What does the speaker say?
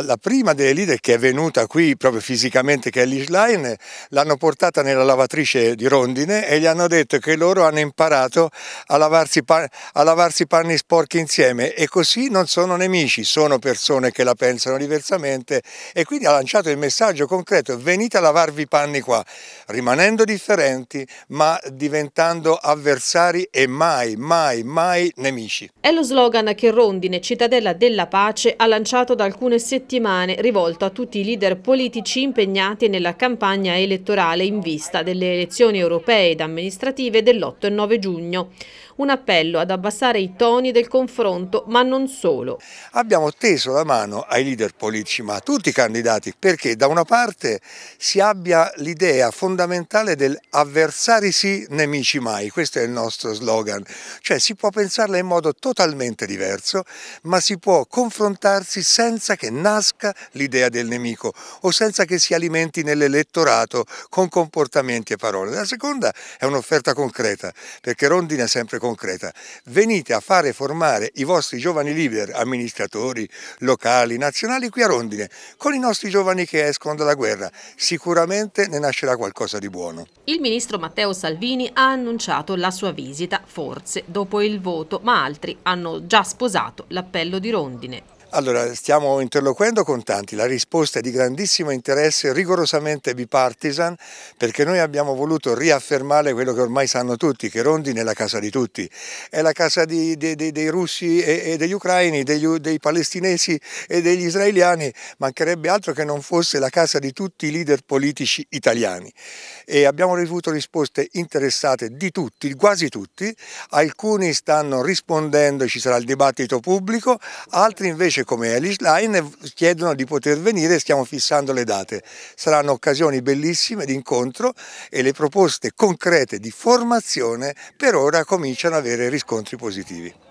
la, prima delle leader che è venuta qui proprio fisicamente, che è l'Isline, l'hanno portata nella lavatrice di rondine e gli hanno detto che loro hanno imparato a lavarsi, a lavarsi panni sporchi insieme e così non sono nemici, sono persone che la pensano diversamente e quindi ha lanciato il messaggio concreto venite a lavarvi i panni qua, rimanendo differenti ma diventando avversari e mai, mai, mai nemici. È lo slogan che Rondine, cittadella della pace, ha lanciato da alcune settimane settimane rivolto a tutti i leader politici impegnati nella campagna elettorale in vista delle elezioni europee ed amministrative dell'8 e 9 giugno. Un appello ad abbassare i toni del confronto, ma non solo. Abbiamo teso la mano ai leader politici, ma a tutti i candidati, perché da una parte si abbia l'idea fondamentale del avversari sì, nemici mai, questo è il nostro slogan, cioè si può pensarla in modo totalmente diverso, ma si può confrontarsi senza che nasca nasca l'idea del nemico o senza che si alimenti nell'elettorato con comportamenti e parole. La seconda è un'offerta concreta, perché Rondine è sempre concreta. Venite a fare formare i vostri giovani leader, amministratori, locali, nazionali qui a Rondine, con i nostri giovani che escono dalla guerra. Sicuramente ne nascerà qualcosa di buono. Il ministro Matteo Salvini ha annunciato la sua visita, forse dopo il voto, ma altri hanno già sposato l'appello di Rondine. Allora, stiamo interloquendo con tanti, la risposta è di grandissimo interesse, rigorosamente bipartisan, perché noi abbiamo voluto riaffermare quello che ormai sanno tutti, che Rondine è la casa di tutti, è la casa di, di, di, dei russi e, e degli ucraini, degli, dei palestinesi e degli israeliani, mancherebbe altro che non fosse la casa di tutti i leader politici italiani. E abbiamo ricevuto risposte interessate di tutti, quasi tutti, alcuni stanno rispondendo, ci sarà il dibattito pubblico, altri invece invece come Alice Line chiedono di poter venire e stiamo fissando le date. Saranno occasioni bellissime di incontro e le proposte concrete di formazione per ora cominciano ad avere riscontri positivi.